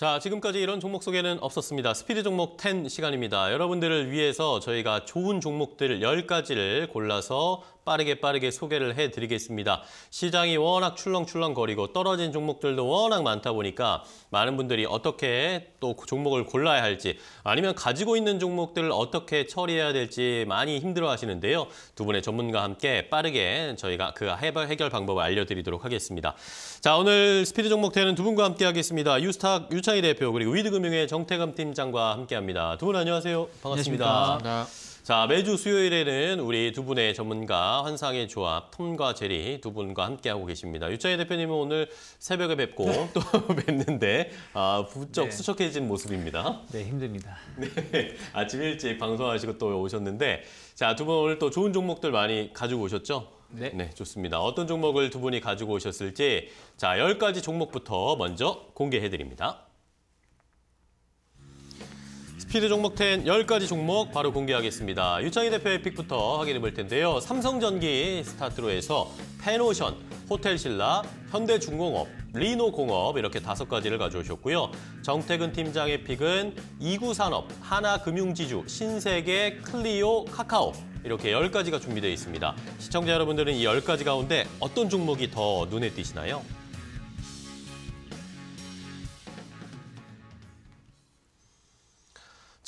자, 지금까지 이런 종목 소개는 없었습니다. 스피드 종목 10 시간입니다. 여러분들을 위해서 저희가 좋은 종목들 10가지를 골라서 빠르게 빠르게 소개를 해드리겠습니다. 시장이 워낙 출렁출렁거리고 떨어진 종목들도 워낙 많다 보니까 많은 분들이 어떻게 또 그 종목을 골라야 할지 아니면 가지고 있는 종목들을 어떻게 처리해야 될지 많이 힘들어하시는데요. 두 분의 전문가와 함께 빠르게 저희가 그 해결 해 방법을 알려드리도록 하겠습니다. 자, 오늘 스피드 종목 되는 두 분과 함께 하겠습니다. 유스탁, 유차 이창희 대표 그리고 위드금융의 정태감 팀장과 함께합니다. 두 분 안녕하세요. 반갑습니다. 자 매주 수요일에는 우리 두 분의 전문가 환상의 조합 톰과 제리 두 분과 함께하고 계십니다. 유창희 대표님은 오늘 새벽에 뵙고 네. 또 뵙는데 아, 부쩍 네. 수척해진 모습입니다. 네 힘듭니다. 네 아침 일찍 방송하시고 또 오셨는데 자두 분 오늘 또 좋은 종목들 많이 가지고 오셨죠? 네. 네. 좋습니다. 어떤 종목을 두 분이 가지고 오셨을지 자, 0가지 종목부터 먼저 공개해 드립니다. 피드 종목 10 10가지 종목 바로 공개하겠습니다. 유창희 대표의 픽부터 확인해 볼 텐데요. 삼성전기 스타트로 해서 펜오션, 호텔신라, 현대중공업, 리노공업 이렇게 다섯 가지를 가져오셨고요. 정태근 팀장의 픽은 이구산업, 하나금융지주, 신세계, 클리오, 카카오 이렇게 1 0가지가 준비되어 있습니다. 시청자 여러분들은 이1 0가지 가운데 어떤 종목이 더 눈에 띄시나요?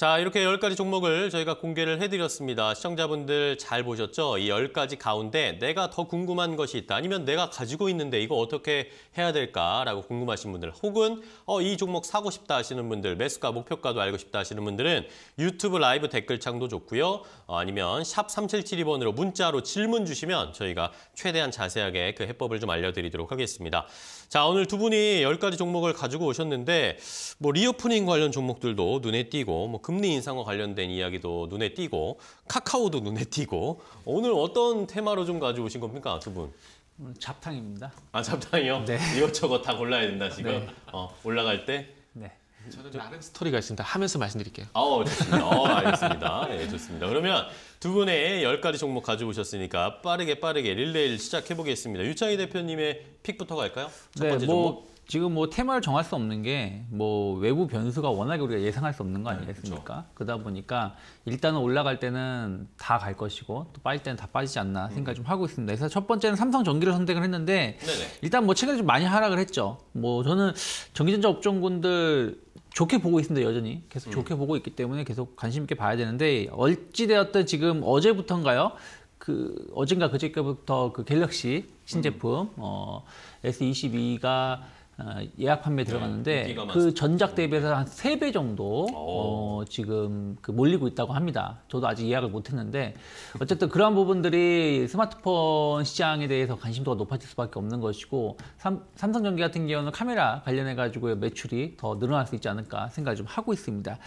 자, 이렇게 10가지 종목을 저희가 공개를 해드렸습니다. 시청자분들 잘 보셨죠? 이 10가지 가운데 내가 더 궁금한 것이 있다. 아니면 내가 가지고 있는데 이거 어떻게 해야 될까라고 궁금하신 분들 혹은 어, 이 종목 사고 싶다 하시는 분들 매수가, 목표가도 알고 싶다 하시는 분들은 유튜브 라이브 댓글창도 좋고요. 어, 아니면 샵 3772번으로 문자로 질문 주시면 저희가 최대한 자세하게 그 해법을 좀 알려드리도록 하겠습니다. 자, 오늘 두 분이 10가지 종목을 가지고 오셨는데 뭐 리오프닝 관련 종목들도 눈에 띄고 뭐 금리 인상과 관련된 이야기도 눈에 띄고 카카오도 눈에 띄고 오늘 어떤 테마로 좀 가져오신 겁니까 두 분? 오늘 잡탕입니다. 아 잡탕이요? 네. 이것저것 다 골라야 된다 지금 네. 어, 올라갈 때. 네. 저는 다른 스토리가 있습니다. 하면서 말씀드릴게요. 아, 어, 좋습니다. 어, 알겠습니다. 예, 좋습니다. 그러면 두 분의 열 가지 종목 가져오셨으니까 빠르게 빠르게 릴레이를 시작해 보겠습니다. 유창희 대표님의 픽부터 갈까요? 첫 네, 번째 네, 뭐 종목. 지금 뭐 테마를 정할 수 없는 게 뭐 외부 변수가 워낙에 우리가 예상할 수 없는 거 네, 아니겠습니까? 네, 그러다 보니까 일단은 올라갈 때는 다 갈 것이고 또 빠질 때는 다 빠지지 않나 음. 생각 좀 하고 있습니다. 그래서 첫 번째는 삼성 전기를 선택을 했는데 네네. 일단 뭐 최근에 좀 많이 하락을 했죠. 뭐 저는 전기전자 업종군들 좋게 보고 있습니다 여전히 계속 음. 좋게 보고 있기 때문에 계속 관심 있게 봐야 되는데 어찌되었든 지금 어제부터인가요? 그 어젠가 그제부터 그 갤럭시 신제품 음. 어 S22가 아, 예약 판매 네, 들어갔는데 그 네, 그 전작 대비해서 한 세 배 정도 어, 지금 그 몰리고 있다고 합니다. 저도 아직 예약을 못 했는데 어쨌든 그러한 부분들이 스마트폰 시장에 대해서 관심도가 높아질 수밖에 없는 것이고 삼, 삼성전기 같은 경우는 카메라 관련해 가지고 매출이 더 늘어날 수 있지 않을까 생각을 좀 하고 있습니다.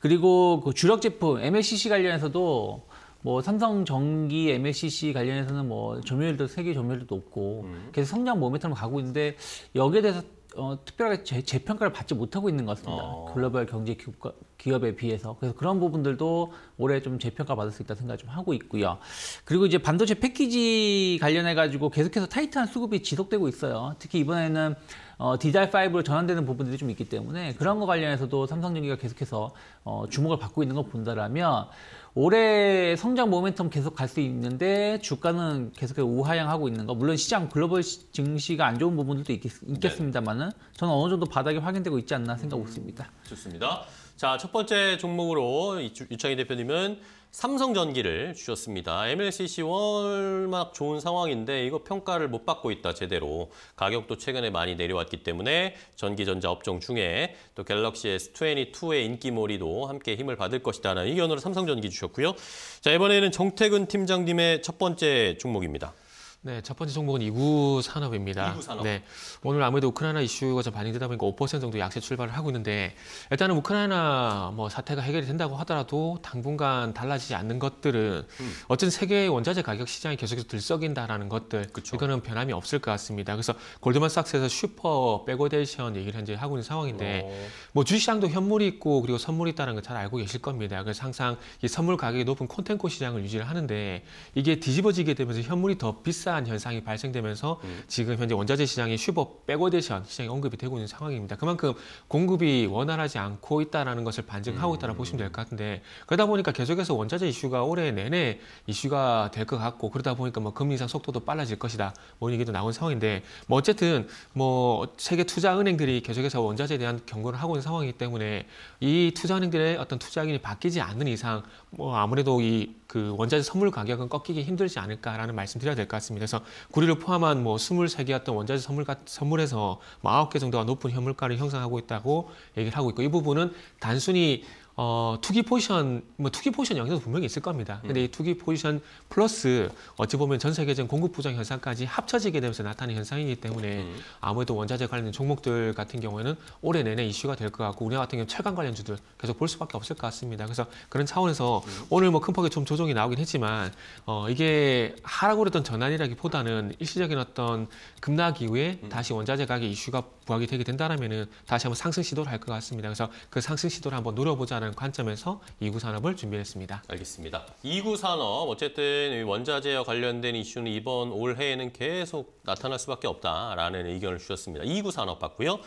그리고 그 주력 제품 MLCC 관련해서도 뭐 삼성 전기 MLCC 관련해서는 뭐 점유율도 세계 점유율도 높고 음. 계속 성장 모멘텀을 가고 있는데 여기에 대해서 어, 특별하게 재, 재평가를 받지 못하고 있는 것 같습니다. 어. 글로벌 경제 기업과, 기업에 비해서. 그래서 그런 부분들도 올해 좀 재평가 받을 수 있다는 생각을 좀 하고 있고요. 그리고 이제 반도체 패키지 관련해가지고 계속해서 타이트한 수급이 지속되고 있어요. 특히 이번에는 어, 디자인5로 전환되는 부분들이 좀 있기 때문에 그런 거 관련해서도 삼성전기가 계속해서 어, 주목을 받고 있는 걸 본다라면 올해 성장 모멘텀 계속 갈 수 있는데 주가는 계속해서 우하향하고 있는 거 물론 시장 글로벌 증시가 안 좋은 부분들도 있겠, 습니다만은 네. 저는 어느 정도 바닥이 확인되고 있지 않나 생각하고 있습니다. 좋습니다. 자, 첫 번째 종목으로 유창희 대표님은 삼성전기를 주셨습니다. MLCC 워낙 좋은 상황인데 이거 평가를 못 받고 있다 제대로. 가격도 최근에 많이 내려왔기 때문에 전기전자 업종 중에 또 갤럭시 S22의 인기몰이도 함께 힘을 받을 것이다라는 의견으로 삼성전기 주셨고요. 자 이번에는 정태근 팀장님의 첫 번째 종목입니다. 네, 첫 번째 종목은 이구 산업입니다. 이구 산업. 네, 오늘 아무래도 우크라이나 이슈가 좀 반영되다 보니까 5% 정도 약세 출발을 하고 있는데 일단은 우크라이나 뭐 사태가 해결이 된다고 하더라도 당분간 달라지지 않는 것들은 음. 어쨌든 세계 원자재 가격 시장이 계속해서 들썩인다라는 것들 그쵸. 이거는 변함이 없을 것 같습니다. 그래서 골드만삭스에서 슈퍼 백오데이션 얘기를 현재 하고 있는 상황인데 오. 어. 뭐 주시장도 식 현물이 있고 그리고 선물이 있다는 걸 잘 알고 계실 겁니다. 그래서 항상 이 선물 가격이 높은 콘텐코 시장을 유지를 하는데 이게 뒤집어지게 되면서 현물이 더 비싸 흡사한 현상이 발생되면서 음. 지금 현재 원자재 시장이 슈퍼 백워데션 시장이 언급이 되고 있는 상황입니다. 그만큼 공급이 원활하지 않고 있다는 것을 반증하고 있다고 라 음. 보시면 될 것 같은데 그러다 보니까 계속해서 원자재 이슈가 올해 내내 이슈가 될 것 같고 그러다 보니까 뭐 금리 상 속도도 빨라질 것이다 뭐 이런 얘기도 나온 상황인데 뭐 어쨌든 뭐 세계 투자 은행들이 계속해서 원자재에 대한 경고를 하고 있는 상황이기 때문에 이 투자 은행들의 어떤 투자 의견이 바뀌지 않는 이상 뭐 아무래도 이 그 원자재 선물 가격은 꺾이기 힘들지 않을까라는 말씀드려야 될 것 같습니다. 있습니다. 그래서 구리를 포함한 뭐 23개였던 원자재 선물 가, 선물에서 9개 뭐 정도가 높은 현물가를 형성하고 있다고 얘기를 하고 있고 이 부분은 단순히 어, 투기 포지션, 뭐 투기 포지션 영향도 분명히 있을 겁니다. 음. 근데 이 투기 포지션 플러스 어찌 보면 전 세계적인 공급 부정 현상까지 합쳐지게 되면서 나타나는 현상이기 때문에 음. 아무래도 원자재 관련 된 종목들 같은 경우에는 올해 내내 이슈가 될 것 같고 우리나라 같은 경우 는 철강 관련주들 계속 볼 수밖에 없을 것 같습니다. 그래서 그런 차원에서 음. 오늘 뭐 큰폭에좀 조정이 나오긴 했지만 어, 이게 하락으로 했던 전환이라기보다는 일시적인 어떤 급락 이후에 음. 다시 원자재 가격 이슈가 부각이 되게 된다면은 다시 한번 상승 시도를 할 것 같습니다. 그래서 그 상승 시도를 한번 노려보자는 있다는 관점에서 2구 산업을 준비했습니다. 알겠습니다. 2구 산업 어쨌든 원자재와 관련된 이슈는 이번 올해에는 계속 나타날 수밖에 없다라는 의견을 주셨습니다. 2구 산업 봤고요.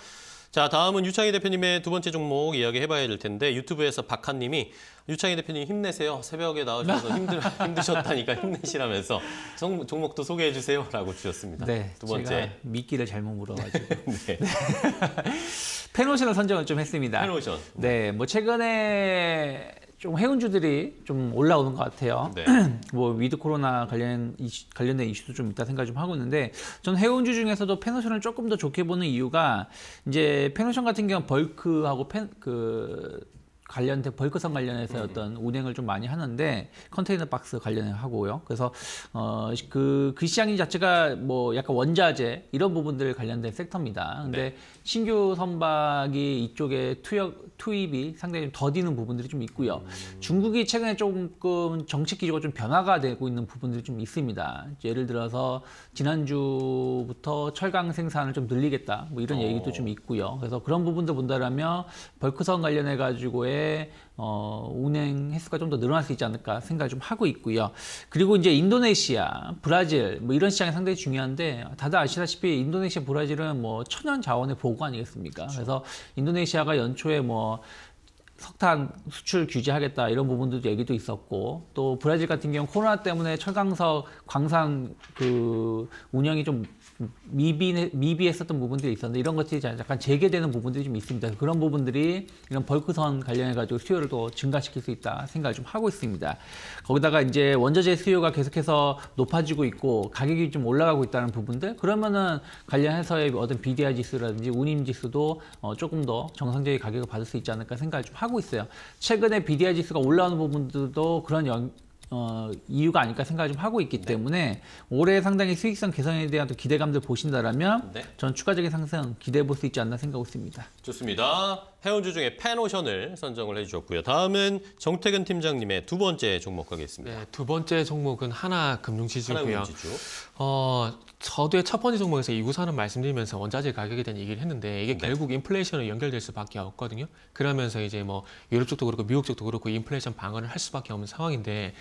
자, 다음은 유창희 대표님의 두 번째 종목 이야기해봐야 될 텐데 유튜브에서 박한님이 유창희 대표님 힘내세요. 새벽에 나오셔서 힘들, 힘드셨다니까 힘내시라면서 종, 종목도 소개해주세요. 라고 주셨습니다. 네, 두 번째. 미끼를 잘못 물어가지고. 네. 네. 페노션을 선정을 좀 했습니다. 페노션. 네, 뭐 최근에 좀해운주들이좀 올라오는 것 같아요. 네. 뭐 위드 코로나 관련 이슈, 관련된 이슈도 좀 있다 생각 좀 하고 있는데 전해운주 중에서도 페노션을 조금 더 좋게 보는 이유가 이제 페노션 같은 경우 는 벌크하고 펜, 그 관련된 벌크선 관련해서 음. 어떤 운행을 좀 많이 하는데 컨테이너 박스 관련해 하고요. 그래서 어그그 그, 그 시장이 자체가 뭐 약간 원자재 이런 부분들 관련된 섹터입니다. 근데 네. 신규 선박이 이쪽에 투역 투입이 상당히 좀 더디는 부분들이 좀 있고요. 음. 중국이 최근에 조금 정책 기조가 좀 변화가 되고 있는 부분들이 좀 있습니다. 예를 들어서 지난주부터 철강 생산을 좀 늘리겠다 뭐 이런 어. 얘기도 좀 있고요. 그래서 그런 부분도 본다라면 벌크선 관련해 가지고의 어, 운행 횟수가 좀 더 늘어날 수 있지 않을까 생각을 좀 하고 있고요. 그리고 이제 인도네시아, 브라질 뭐 이런 시장이 상당히 중요한데 다들 아시다시피 인도네시아, 브라질은 뭐 천연 자원의 보고 아니겠습니까? 그렇죠. 그래서 인도네시아가 연초에 뭐 석탄 수출 규제하겠다 이런 부분들도 얘기도 있었고 또 브라질 같은 경우 코로나 때문에 철강석 광산 그 운영이 좀 미비, 미비했었던 부분들이 있었는데 이런 것들이 약간 재개되는 부분들이 좀 있습니다. 그런 부분들이 이런 벌크선 관련해가지고 수요를 더 증가시킬 수 있다 생각을 좀 하고 있습니다. 거기다가 이제 원자재 수요가 계속해서 높아지고 있고 가격이 좀 올라가고 있다는 부분들 그러면은 관련해서의 어떤 BDI 지수라든지 운임 지수도 어 조금 더 정상적인 가격을 받을 수 있지 않을까 생각을 좀 하고 있어요. 최근에 BDI 지수가 올라오는 부분들도 그런 연, 어, 이유가 아닐까 생각을 좀 하고 있기 네. 때문에 올해 상당히 수익성 개선에 대한 또 기대감들 보신다면 네. 전 추가적인 상승 기대해 볼수 있지 않나 생각하고 있습니다. 좋습니다. 해운주 중에 펜오션을 선정을 해주셨고요. 다음은 정태근 팀장님의 두 번째 종목 가겠습니다. 네, 두 번째 종목은 하나금융시주고요. 하나 금융시주. 어, 저도의 첫 번째 종목에서 이구선은 말씀드리면서 원자재 가격에 대한 얘기를 했는데 이게 네. 결국 인플레이션으로 연결될 수밖에 없거든요. 그러면서 이제 뭐 유럽 쪽도 그렇고 미국 쪽도 그렇고 인플레이션 방어를 할 수밖에 없는 상황인데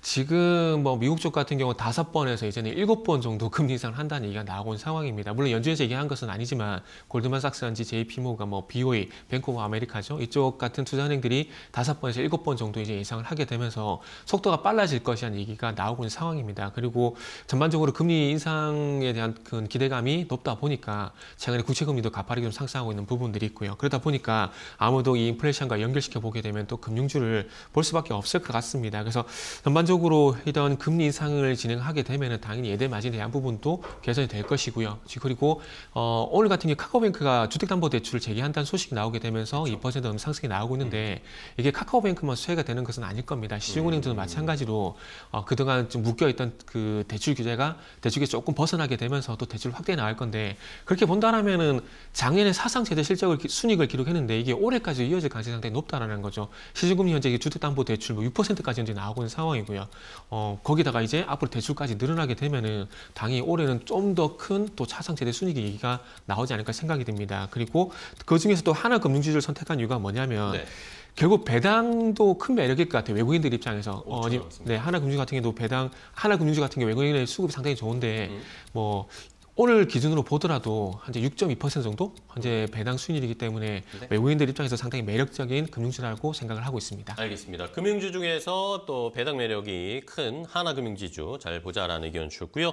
지금 뭐 미국 쪽 같은 경우 다섯 번에서 이제는 일곱 번 정도 금리 인상을 한다는 얘기가 나오고 있는 상황입니다. 물론 연준에서 얘기한 것은 아니지만 골드만삭스한지 JP모가 뭐 BOE, 뱅크 브 아메리카죠. 이쪽 같은 투자은행들이 다섯 번에서 일곱 번 정도 이제 인상을 하게 되면서 속도가 빨라질 것이라는 얘기가 나오고 있는 상황입니다. 그리고 전반적으로 금리 인상 시장에 대한 그 기대감이 높다 보니까 최근에 국채금리도 가파르게 좀 상승하고 있는 부분들이 있고요. 그러다 보니까 아무도 이 인플레이션과 연결시켜 보게 되면 또 금융주를 볼 수밖에 없을 것 같습니다. 그래서 전반적으로 이런 금리 인상을 진행하게 되면 당연히 예대 마진에 대한 부분도 개선이 될 것이고요. 그리고 어, 오늘 같은 경우 카카오뱅크가 주택담보대출을 재개한다는 소식이 나오게 되면서 2%음 상승이 나오고 있는데 이게 카카오뱅크만 수혜가 되는 것은 아닐 겁니다. 시중은행도 마찬가지로 어, 그동안 좀 묶여있던 그 대출 규제가 대출이 조금 벗어 파어나게 되면서 또 대출 확대해 나갈 건데 그렇게 본다라면은 작년에 사상 최대 실적을 순익을 기록했는데 이게 올해까지 이어질 가능성이 상당히 높다라는 거죠. 시중금리 현재 주택담보대출 뭐 6%까지 현재 나오고 있는 상황이고요. 어 거기다가 이제 앞으로 대출까지 늘어나게 되면은 당연히 올해는 좀 더 큰또 사상 최대 순익 얘기가 나오지 않을까 생각이 듭니다. 그리고 그 중에서 또 하나금융주를 선택한 이유가 뭐냐면. 네. 결국 배당도 큰 매력일 것 같아요. 외국인들 입장에서. 오, 그렇죠, 어, 네, 하나금융주 같은 경우도 배당, 하나금융주 같은 경우 외국인의 수급이 상당히 좋은데, 음. 뭐, 오늘 기준으로 보더라도 현재 6.2% 정도 현재 배당 수익이기 때문에 네. 외국인들 입장에서 상당히 매력적인 금융주라고 생각을 하고 있습니다. 알겠습니다. 금융주 중에서 또 배당 매력이 큰 하나금융지주 잘 보자라는 의견 주셨고요.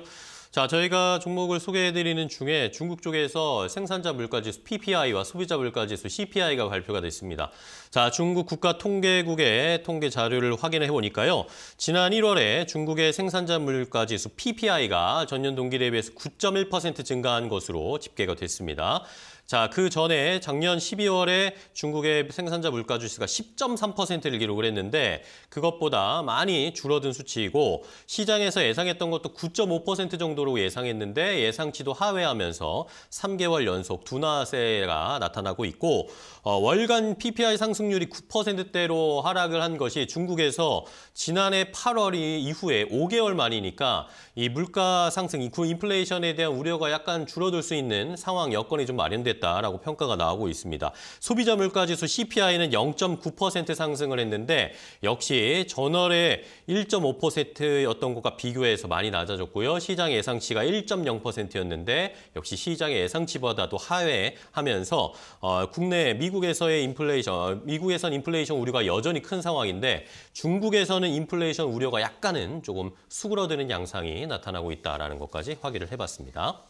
자, 저희가 종목을 소개해드리는 중에 중국 쪽에서 생산자 물가지수 PPI와 소비자 물가지수 CPI가 발표가 됐습니다. 자, 중국 국가통계국의 통계 자료를 확인해 보니까요. 지난 1월에 중국의 생산자 물가지수 PPI가 전년 동기 대비해서 9.1% 증가한 것으로 집계가 됐습니다. 자, 그 전에 작년 12월에 중국의 생산자 물가 주수가 10.3%를 기록을 했는데 그것보다 많이 줄어든 수치이고 시장에서 예상했던 것도 9.5% 정도로 예상했는데 예상치도 하회하면서 3개월 연속 둔화세가 나타나고 있고 어, 월간 PPI 상승률이 9%대로 하락을 한 것이 중국에서 지난해 8월 이후에 5개월 만이니까 이 물가 상승, 인플레이션에 대한 우려가 약간 줄어들 수 있는 상황 여건이 좀 마련됐다. 됐다라고 평가가 나오고 있습니다. 소비자 물가지수 CPI는 0.9% 상승을 했는데 역시 전월에 1.5%였던 것과 비교해서 많이 낮아졌고요. 시장 예상치가 1.0%였는데 역시 시장의 예상치보다도 하회하면서 어, 국내 미국에서의 인플레이션, 어, 미국에선 인플레이션 우려가 여전히 큰 상황인데 중국에서는 인플레이션 우려가 약간은 조금 수그러드는 양상이 나타나고 있다라는 것까지 확인을 해봤습니다.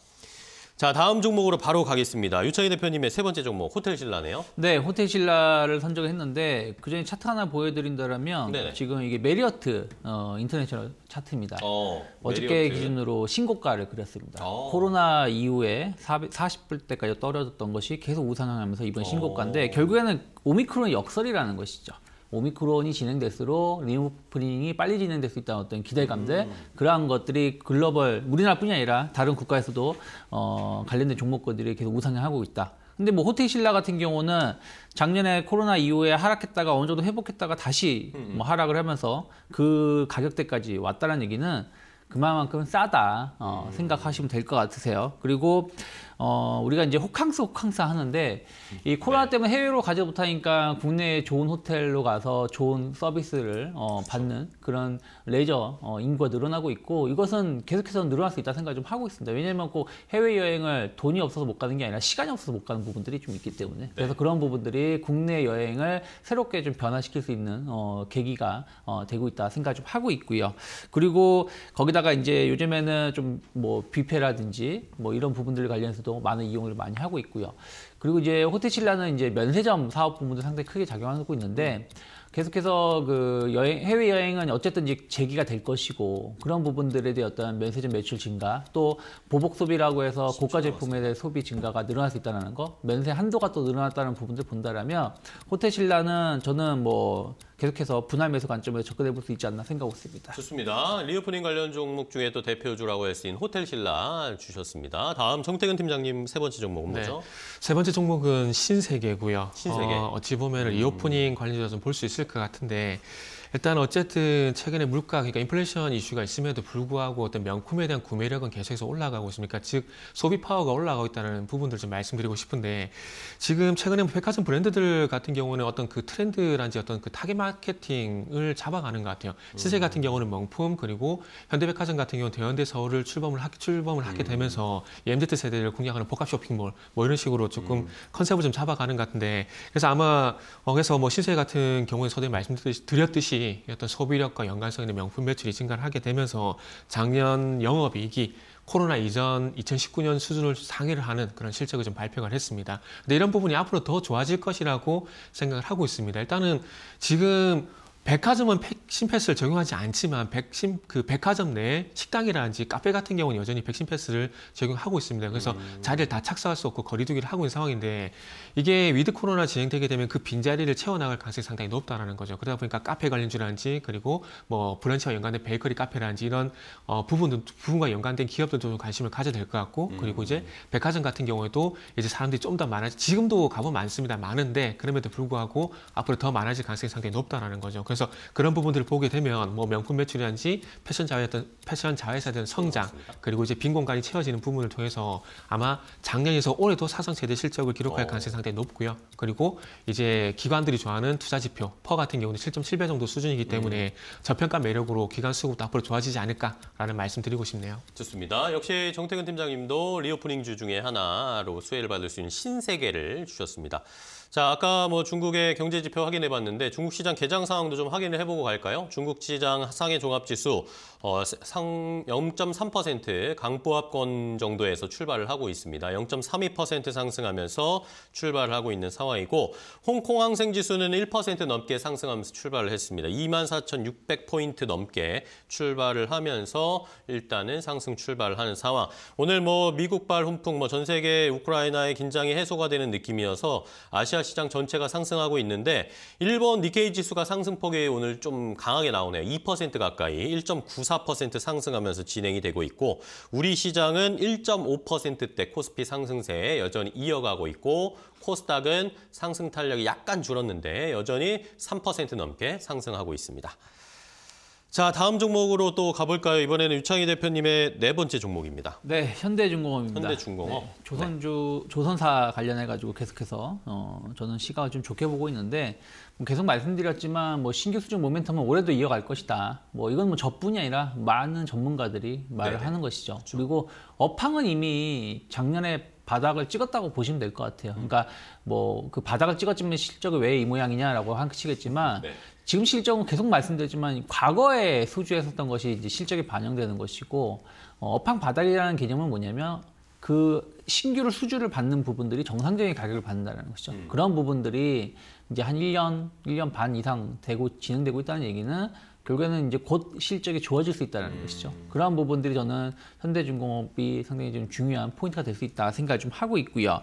자, 다음 종목으로 바로 가겠습니다. 유창희 대표님의 세 번째 종목, 호텔 신라네요. 네, 호텔 신라를 선정했는데 그전에 차트 하나 보여드린다면 네네. 지금 이게 메리어트 어, 인터내셔널 차트입니다. 어, 저께 기준으로 신고가를 그렸습니다. 어. 코로나 이후에 40불대까지 떨어졌던 것이 계속 우상향하면서 이번 어. 신고가인데 결국에는 오미크론 역설이라는 것이죠. 오미크론이 진행될수록 리오프닝이 빨리 진행될 수 있다는 어떤 기대감들 음. 그러한 것들이 글로벌 우리나라뿐이 아니라 다른 국가에서도 어, 관련된 종목들이 계속 우상향하고 있다. 근데 뭐 호텔 신라 같은 경우는 작년에 코로나 이후에 하락했다가 어느 정도 회복했다가 다시 음. 뭐 하락을 하면서 그 가격대까지 왔다는 얘기는 그만큼 싸다 어, 음. 생각하시면 될 것 같으세요. 그리고 어, 우리가 이제 호캉스 호캉스 하는데 이 코로나 네. 때문에 해외로 가지 못하니까 국내에 좋은 호텔로 가서 좋은 서비스를 어, 그렇죠. 받는 그런 레저 어, 인구가 늘어나고 있고 이것은 계속해서 늘어날 수 있다는 생각을 좀 하고 있습니다. 왜냐하면 꼭 해외여행을 돈이 없어서 못 가는 게 아니라 시간이 없어서 못 가는 부분들이 좀 있기 때문에 네. 그래서 네. 그런 부분들이 국내 여행을 새롭게 좀 변화시킬 수 있는 어, 계기가 어, 되고 있다 생각을 좀 하고 있고요. 그리고 거기다가 이제 요즘에는 좀뭐 뷔페라든지 뭐 이런 부분들 관련해서도 지금도 많은 이용을 많이 하고 있고요. 그리고 이제 호텔신라는 이제 면세점 사업 부문도 상당히 크게 작용하고 있는데 계속해서 그 여행, 해외 여행은 어쨌든 이제 재기가 될 것이고 그런 부분들에 대한 어떤 면세점 매출 증가 또 보복 소비라고 해서 고가 제품에 대한 소비 증가가 늘어날 수 있다는 거 면세 한도가 또 늘어났다는 부분들 본다라면 호텔신라는 저는 뭐 계속해서 분할 매수 관점에서 접근해 볼 수 있지 않나 생각하고 있습니다. 좋습니다. 리오프닝 관련 종목 중에 또 대표주라고 할 수 있는 호텔신라 주셨습니다. 다음 정태근 팀장님 세 번째 종목은 네. 뭐죠? 세 번째 종목은 신세계고요. 신세계. 어, 어찌 보면 음. 리오프닝 관련주라서 볼 수 있을 것 같은데 일단 어쨌든 최근에 물가 그러니까 인플레이션 이슈가 있음에도 불구하고 어떤 명품에 대한 구매력은 계속해서 올라가고 있습니까? 즉 소비 파워가 올라가고 있다는 부분들 좀 말씀드리고 싶은데 지금 최근에 뭐 백화점 브랜드들 같은 경우는 어떤 그 트렌드란지 어떤 그 타겟 마케팅을 잡아가는 것 같아요. 시세 같은 음. 경우는 명품 그리고 현대백화점 같은 경우는 대현대 서울을 출범을 하게 출범을 하게 음. 되면서 MZ 세대를 공략하는 복합 쇼핑몰 뭐 이런 식으로 조금 음. 컨셉을 좀 잡아가는 것 같은데 그래서 아마 어, 그래서 뭐 시세 같은 경우에 서대 말씀드렸듯이 매출이 어떤 소비력과 연관성 있는 명품 매출이 증가를 하게 되면서 작년 영업이익이 코로나 이전 2019년 수준을 상회를 하는 그런 실적을 좀 발표를 했습니다. 근데 이런 부분이 앞으로 더 좋아질 것이라고 생각을 하고 있습니다. 일단은 지금 백화점은 백신 패스를 적용하지 않지만 백신 그 백화점 내에 식당이라든지 카페 같은 경우는 여전히 백신 패스를 적용하고 있습니다. 그래서 음. 자리를 다 착수할 수 없고 거리두기를 하고 있는 상황인데 이게 위드 코로나 진행되게 되면 그 빈자리를 채워나갈 가능성이 상당히 높다라는 거죠. 그러다 보니까 카페 관련주라든지 그리고 뭐 브런치와 연관된 베이커리 카페라든지 이런 어 부분도 부분과 연관된 기업들도 좀 관심을 가져야 될 것 같고 음. 그리고 이제 백화점 같은 경우에도 이제 사람들이 좀 더 많아 지금도 가보면 많습니다. 많은데 그럼에도 불구하고 앞으로 더 많아질 가능성이 상당히 높다라는 거죠. 그래서 그런 부분들을 보게 되면 뭐 명품 매출이란지 패션 자회에 대 패션 자회사에 성장 그리고 이제 빈 공간이 채워지는 부분을 통해서 아마 작년에서 올해도 사상 최대 실적을 기록할 어. 가능성이 상당히 높고요. 그리고 이제 기관들이 좋아하는 투자 지표 퍼 같은 경우는 7.7배 정도 수준이기 때문에 음. 저평가 매력으로 기관 수급도 앞으로 좋아지지 않을까라는 말씀드리고 싶네요. 좋습니다. 역시 정태근 팀장님도 리오프닝 주 중에 하나로 수혜를 받을 수 있는 신세계를 주셨습니다. 자, 아까 뭐 중국의 경제 지표 확인해 봤는데 중국 시장 개장 상황도 좀 확인을 해보고 갈까요? 중국 시장 상해 종합지수 어, 상 0.3%, 강보합권 정도에서 출발을 하고 있습니다. 0.32% 상승하면서 출발을 하고 있는 상황이고 홍콩 항생지수는 1% 넘게 상승하면서 출발을 했습니다. 24,600포인트 넘게 출발을 하면서 일단은 상승 출발을 하는 상황. 오늘 뭐 미국발 훈풍, 뭐 전 세계 우크라이나의 긴장이 해소가 되는 느낌이어서 아시아 시장 전체가 상승하고 있는데 일본 니케이 지수가 상승폭이 오늘 좀 강하게 나오네요. 2% 가까이 1.94 1.14% 상승하면서 진행이 되고 있고 우리 시장은 1.5%대 코스피 상승세에 여전히 이어가고 있고 코스닥은 상승 탄력이 약간 줄었는데 여전히 3% 넘게 상승하고 있습니다. 자, 다음 종목으로 또 가볼까요? 이번에는 유창희 대표님의 네 번째 종목입니다. 네, 현대중공업입니다. 현대중공업. 네, 조선주, 네. 조선사 관련해가지고 계속해서 어, 저는 시가 좀 좋게 보고 있는데 뭐 계속 말씀드렸지만 뭐 신규수주 모멘텀은 올해도 이어갈 것이다. 뭐 이건 뭐 저뿐이 아니라 많은 전문가들이 말을 네네. 하는 것이죠. 그렇죠. 그리고 업황은 이미 작년에 바닥을 찍었다고 보시면 될 것 같아요. 음. 그러니까 뭐 그 바닥을 찍었지만 실적이 왜 이 모양이냐라고 한시겠지만 네. 지금 실적은 계속 말씀드렸지만 과거에 소주했었던 것이 이제 실적에 반영되는 것이고 어, 업황 바닥이라는 개념은 뭐냐면 그 신규로 수주를 받는 부분들이 정상적인 가격을 받는다는 것이죠. 음. 그런 부분들이 이제 한 1년, 1년 반 이상 되고 진행되고 있다는 얘기는 결국에는 이제 곧 실적이 좋아질 수 있다는 음. 것이죠. 그러한 부분들이 저는 현대중공업이 상당히 좀 중요한 포인트가 될 수 있다 생각을 좀 하고 있고요.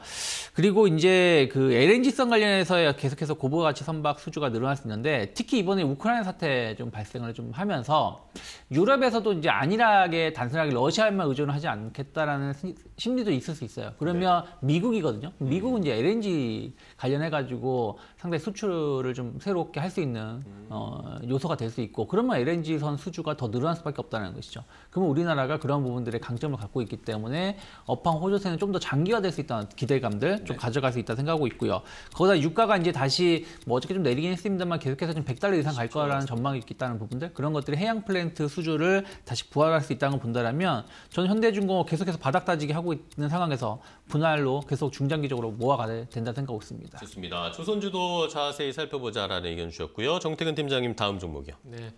그리고 이제 그 LNG선 관련해서 계속해서 고부 가치 선박 수주가 늘어날 수 있는데 특히 이번에 우크라이나 사태 좀 발생을 좀 하면서 유럽에서도 이제 안일하게 단순하게 러시아에만 의존을 하지 않겠다라는 심리도 있을 수 있어요. 그러면 네. 미국이거든요. 미국은 음. 이제 LNG 관련해가지고 상당히 수출을 좀 새롭게 할 수 있는 음. 어, 요소가 될 수 있고 그러면 LNG선 수주가 더 늘어날 수밖에 없다는 것이죠. 그러면 우리나라가 그런 부분들의 강점을 갖고 있기 때문에 업황 호조세는 좀 더 장기화될 수 있다는 기대감들 좀 네. 가져갈 수 있다 생각하고 있고요. 거기다 유가가 이제 다시 뭐 어저께 좀 내리긴 했습니다만 계속해서 좀 100달러 이상 갈 그렇죠. 거라는 전망이 있다는 부분들 그런 것들이 해양 플랜트 수주를 다시 부활할 수 있다는 걸 본다라면 전 현대중공업 계속해서 바닥 다지기 하고 있는 상황에서 분할로 계속 중장기적으로 모아가야 된다 생각하고 있습니다. 있습니다. 좋습니다. 조선주도 자세히 살펴보자라는 의견 주셨고요. 정태근 팀장님 다음 종목이요. 네,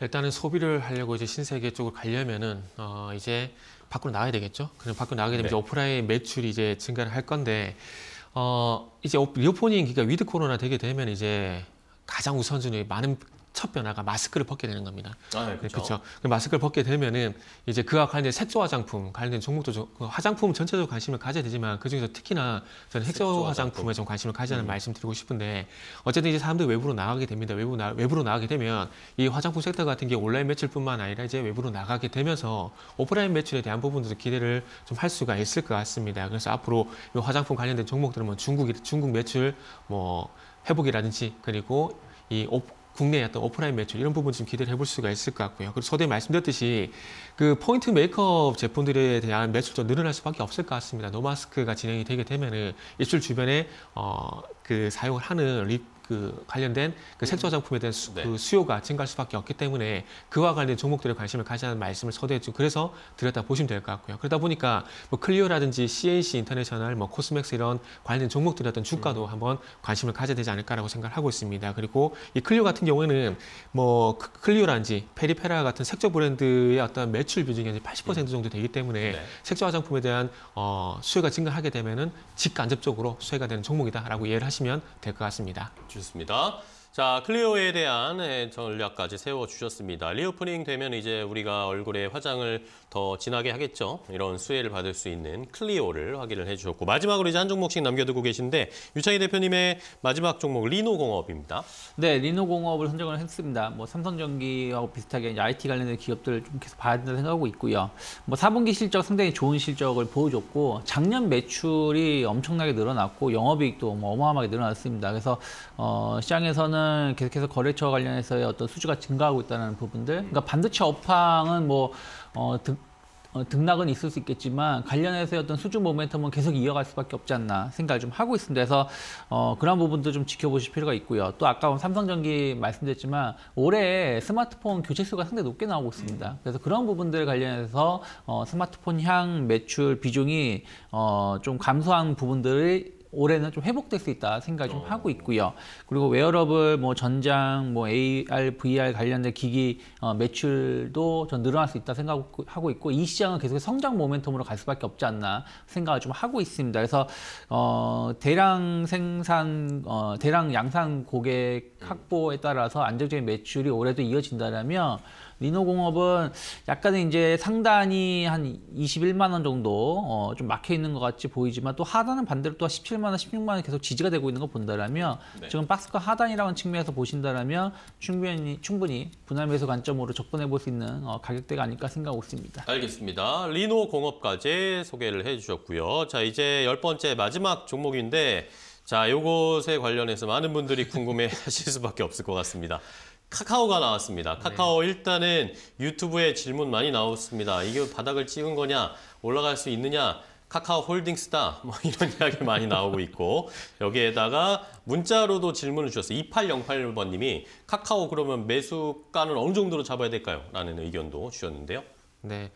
일단은 소비를 하려고 이제 신세계 쪽을로 가려면은 어, 이제 밖으로 나가야 되겠죠. 그럼 밖으로 나가게 되면 네. 이제 오프라인 매출이 이제 증가를 할 건데 어, 이제 리오포닝 그러니까 위드 코로나 되게 되면 이제 가장 우선순위 많은 첫 변화가 마스크를 벗게 되는 겁니다. 아, 네, 그렇죠. 네, 마스크를 벗게 되면은 이제 그와 관련된 색조 화장품 관련된 종목도 좀, 그 화장품 전체적으로 관심을 가져야 되지만 그 중에서 특히나 저는 색소 화장품에 좀 관심을 가지는 음. 말씀드리고 싶은데 어쨌든 이제 사람들이 외부로 나가게 됩니다. 외부 나, 외부로 나가게 되면 이 화장품 섹터 같은 게 온라인 매출뿐만 아니라 이제 외부로 나가게 되면서 오프라인 매출에 대한 부분도 들 기대를 좀 할 수가 있을 것 같습니다. 그래서 앞으로 이 화장품 관련된 종목들은 뭐 중국 중국 매출 뭐 회복이라든지 그리고 이 국내의 어떤 오프라인 매출 이런 부분 좀 기대를 해볼 수가 있을 것 같고요. 그리고 서대에 말씀드렸듯이 그 포인트 메이크업 제품들에 대한 매출도 늘어날 수밖에 없을 것 같습니다. 노마스크가 진행이 되게 되면은 입술 주변에 어그 사용을 하는 립그 관련된 그 음. 색조 화장품에 대한 수, 네. 그 수요가 증가할 수밖에 없기 때문에 그와 관련된 종목들에 관심을 가지는 말씀을 서두에좀 그래서 드렸다 보시면 될 것 같고요. 그러다 보니까 뭐 클리오라든지 CAC 인터내셔널, 뭐 코스맥스 이런 관련 된 종목들의 어떤 주가도 음. 한번 관심을 가져야 되지 않을까라고 생각을 하고 있습니다. 그리고 이 클리오 같은 경우에는 뭐 클리오라든지 페리페라 같은 색조 브랜드의 어떤 매출 비중이 한80% 음. 정도 되기 때문에 네. 색조 화장품에 대한 어, 수요가 증가하게 되면은 직간접적으로 수혜가 되는 종목이다라고 이해를 하시면 될 것 같습니다. 주셨습니다. 자, 클리오에 대한 전략까지 세워주셨습니다. 리오프닝 되면 이제 우리가 얼굴에 화장을 더 진하게 하겠죠. 이런 수혜를 받을 수 있는 클리오를 확인을 해주셨고 마지막으로 이제 한 종목씩 남겨두고 계신데 유창희 대표님의 마지막 종목 리노공업입니다. 네, 리노공업을 선정을 했습니다. 뭐 삼성전기하고 비슷하게 이제 IT 관련된 기업들을 좀 계속 봐야 된다 고 생각하고 있고요. 뭐 4분기 실적 상당히 좋은 실적을 보여줬고 작년 매출이 엄청나게 늘어났고 영업이익도 뭐 어마어마하게 늘어났습니다. 그래서 어, 시장에서는 일단은 계속해서 거래처 관련해서의 어떤 수주가 증가하고 있다는 부분들. 그러니까 반도체 업황은 뭐 어, 등, 어, 등락은 있을 수 있겠지만 관련해서 어떤 수주 모멘텀은 계속 이어갈 수밖에 없지 않나 생각을 좀 하고 있습니다. 그래서 어, 그런 부분도 좀 지켜보실 필요가 있고요. 또 아까 뭐 삼성전기 말씀드렸지만 올해 스마트폰 교체 수가 상당히 높게 나오고 있습니다. 음. 그래서 그런 부분들 관련해서 어, 스마트폰 향 매출 비중이 어, 좀 감소한 부분들을 올해는 좀 회복될 수 있다 생각을좀 어. 하고 있고요. 그리고 웨어러블, 뭐 전장, 뭐 AR, VR 관련된 기기 어, 매출도 좀 늘어날 수 있다 생각하고 있고 이 시장은 계속 성장 모멘텀으로 갈 수밖에 없지 않나 생각을 좀 하고 있습니다. 그래서 어, 대량 생산, 어, 대량 양산 고객 음. 확보에 따라서 안정적인 매출이 올해도 이어진다라면 리노공업은 약간의 이제 상단이 한 21만 원 정도 어, 좀 막혀 있는 것 같이 보이지만 또 하단은 반대로 또 17만 원, 16만 원 계속 지지가 되고 있는 거 본다라면 네. 지금 박스권 하단이라는 측면에서 보신다라면 충분히 충분히 분할 매수 관점으로 접근해 볼 수 있는 어, 가격대가 아닐까 생각하고 있습니다. 알겠습니다. 리노공업까지 소개를 해주셨고요. 자 이제 열 번째 마지막 종목인데. 자, 요것에 관련해서 많은 분들이 궁금해 하실 수밖에 없을 것 같습니다. 카카오가 나왔습니다. 네. 카카오 네. 일단은 유튜브에 질문 많이 나왔습니다. 이게 바닥을 찍은 거냐, 올라갈 수 있느냐, 카카오 홀딩스다 뭐 이런 이야기 많이 나오고 있고 여기에다가 문자로도 질문을 주셨어요. 2808번님이 카카오 그러면 매수가는 어느 정도로 잡아야 될까요? 라는 의견도 주셨는데요. 네.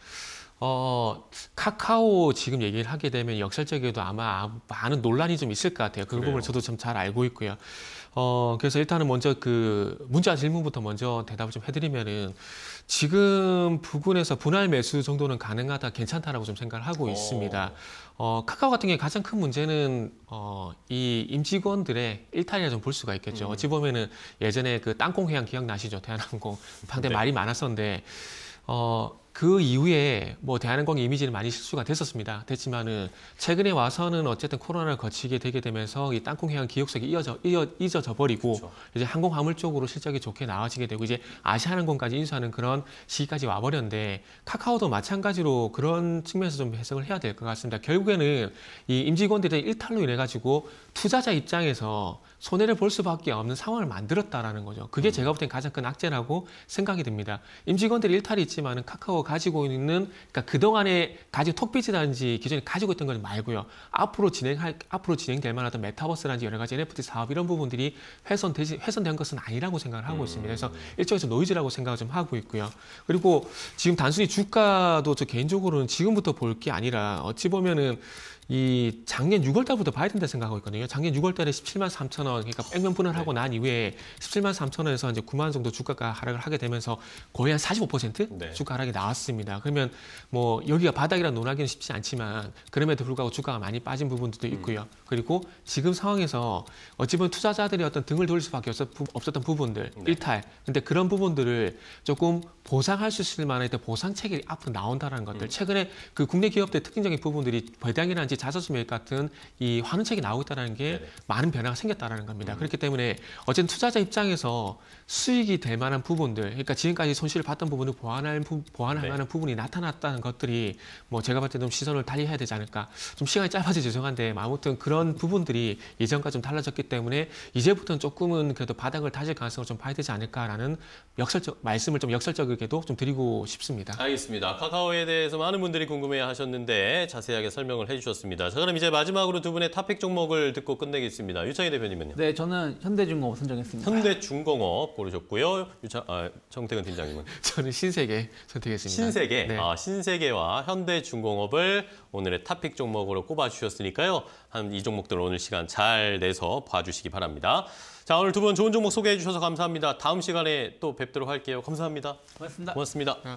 어, 카카오 지금 얘기를 하게 되면 역설적에도 아마 많은 논란이 좀 있을 것 같아요. 그 부분을 저도 참 잘 알고 있고요. 어, 그래서 일단은 먼저 그 문자 질문부터 먼저 대답을 좀 해드리면은 지금 부근에서 분할 매수 정도는 가능하다, 괜찮다라고 좀 생각을 하고 오. 어. 있습니다. 어, 카카오 같은 경우에 가장 큰 문제는 어, 이 임직원들의 일탈이라 좀 볼 수가 있겠죠. 음. 어찌 보면은 예전에 그 땅콩 회항 기억나시죠? 대한항공. 방대 네. 말이 많았었는데 어, 그 이후에 뭐 대한항공 이미지는 많이 실수가 됐었습니다. 됐지만은 최근에 와서는 어쨌든 코로나를 거치게 되게 되면서 이 땅콩 해양 기억석이 이어져 이어, 잊어져 버리고 그렇죠. 이제 항공 화물 쪽으로 실적이 좋게 나와지게 되고 이제 아시아항공까지 인수하는 그런 시기까지 와버렸는데 카카오도 마찬가지로 그런 측면에서 좀 해석을 해야 될 것 같습니다. 결국에는 이 임직원들의 일탈로 인해 가지고 투자자 입장에서 손해를 볼 수밖에 없는 상황을 만들었다라는 거죠. 그게 제가 볼 땐 가장 큰 악재라고 생각이 듭니다. 임직원들이 일탈이 있지만 카카오가 지고 있는 그러니까 그동안에 가지고 톡비즈라든지 기존에 가지고 있던 건 말고요. 앞으로 진행할 앞으로 진행될 만한 메타버스라든지 여러 가지 NFT 사업 이런 부분들이 훼손되지 훼손된 것은 아니라고 생각을 하고 있습니다. 그래서 음. 일종의 노이즈라고 생각을 좀 하고 있고요. 그리고 지금 단순히 주가도 저 개인적으로는 지금부터 볼 게 아니라 어찌 보면은 이 작년 6월 달부터 봐야 된다 생각하고 있거든요. 작년 6월 달에 17만 3천 원, 그러니까 백면 분할하고 네. 난 이후에 17만 3천 원에서 이제 9만 원 정도 주가가 하락을 하게 되면서 거의 한 45% 네. 주가 하락이 나왔습니다. 그러면 뭐 여기가 바닥이라 논하기는 쉽지 않지만 그럼에도 불구하고 주가가 많이 빠진 부분들도 음. 있고요. 음. 그리고 지금 상황에서 어찌 보면 투자자들이 어떤 등을 돌릴 수밖에 없었던 부분들, 네. 일탈. 근데 그런 부분들을 조금 보상할 수 있을 만한 보상책이 앞으로 나온다는 것들. 음. 최근에 그 국내 기업들의 특징적인 부분들이 배당이라는 이제 자서전 매입 같은 이 환원책이 나오고 있다는 게 네네. 많은 변화가 생겼다는 겁니다. 음. 그렇기 때문에 어쨌든 투자자 입장에서 수익이 될 만한 부분들, 그러니까 지금까지 손실을 봤던 부분을 보완할 보완할 네. 만한 부분이 나타났다는 것들이 뭐 제가 봤을 때 좀 시선을 달리해야 되지 않을까. 좀 시간이 짧아서 죄송한데 뭐 아무튼 그런 부분들이 예전과 좀 달라졌기 때문에 이제부터는 조금은 그래도 바닥을 다질 가능성을 좀 봐야 되지 않을까라는 역설적 말씀을 좀 역설적이게도 좀 드리고 싶습니다. 알겠습니다. 카카오에 대해서 많은 분들이 궁금해하셨는데 자세하게 설명을 해주셨습니다. 자 그럼 이제 마지막으로 두 분의 탑픽 종목을 듣고 끝내겠습니다. 유창희 대표님은요? 네, 저는 현대중공업 선정했습니다. 현대중공업 고르셨고요. 유창, 아, 정태근 팀장님은? 저는 신세계 선택했습니다. 신세계. 네. 아, 신세계와 현대중공업을 오늘의 탑픽 종목으로 꼽아주셨으니까요. 한 이 종목들 오늘 시간 잘 내서 봐주시기 바랍니다. 자, 오늘 두 분 좋은 종목 소개해 주셔서 감사합니다. 다음 시간에 또 뵙도록 할게요. 감사합니다. 고맙습니다. 고맙습니다. 네.